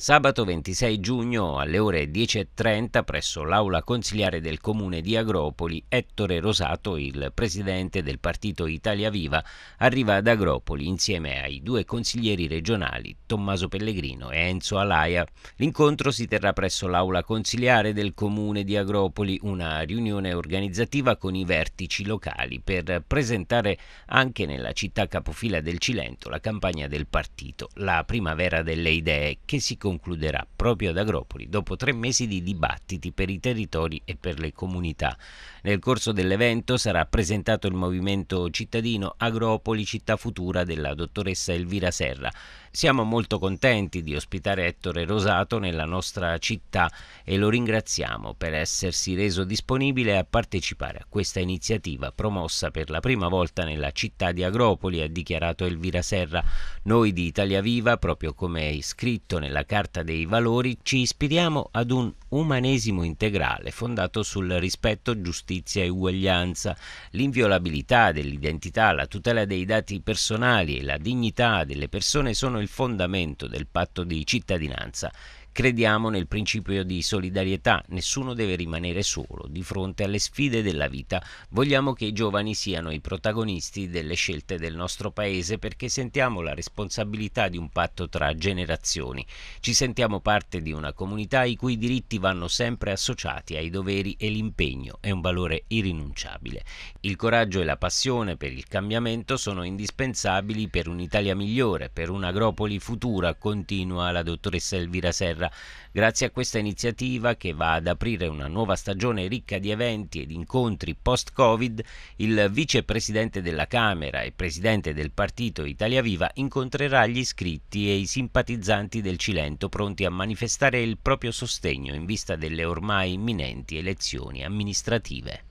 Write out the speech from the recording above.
Sabato 26 giugno alle ore 10.30 presso l'aula consiliare del comune di Agropoli, Ettore Rosato, il presidente del partito Italia Viva, arriva ad Agropoli insieme ai due consiglieri regionali Tommaso Pellegrino e Enzo Alaia. L'incontro si terrà presso l'aula consiliare del comune di Agropoli, una riunione organizzativa con i vertici locali per presentare anche nella città capofila del Cilento la campagna del partito, la primavera delle idee che si concluderà proprio ad Agropoli dopo tre mesi di dibattiti per i territori e per le comunità. Nel corso dell'evento sarà presentato il movimento cittadino Agropoli Città Futura della dottoressa Elvira Serra. Siamo molto contenti di ospitare Ettore Rosato nella nostra città e lo ringraziamo per essersi reso disponibile a partecipare a questa iniziativa promossa per la prima volta nella città di Agropoli, ha dichiarato Elvira Serra. Noi di Italia Viva, proprio come è scritto nella carta Carta dei Valori ci ispiriamo ad un umanesimo integrale fondato sul rispetto, giustizia e uguaglianza, l'inviolabilità dell'identità, la tutela dei dati personali e la dignità delle persone sono il fondamento del patto di cittadinanza Crediamo nel principio di solidarietà, nessuno deve rimanere solo di fronte alle sfide della vita. Vogliamo che i giovani siano i protagonisti delle scelte del nostro paese perché sentiamo la responsabilità di un patto tra generazioni. Ci sentiamo parte di una comunità i cui diritti vanno sempre associati ai doveri e l'impegno è un valore irrinunciabile. Il coraggio e la passione per il cambiamento sono indispensabili per un'Italia migliore, per un'agropoli futura, continua la dottoressa Elvira Serra Londra. Grazie a questa iniziativa che va ad aprire una nuova stagione ricca di eventi ed incontri post-Covid, il vicepresidente della Camera e presidente del partito Italia Viva incontrerà gli iscritti e i simpatizzanti del Cilento pronti a manifestare il proprio sostegno in vista delle ormai imminenti elezioni amministrative.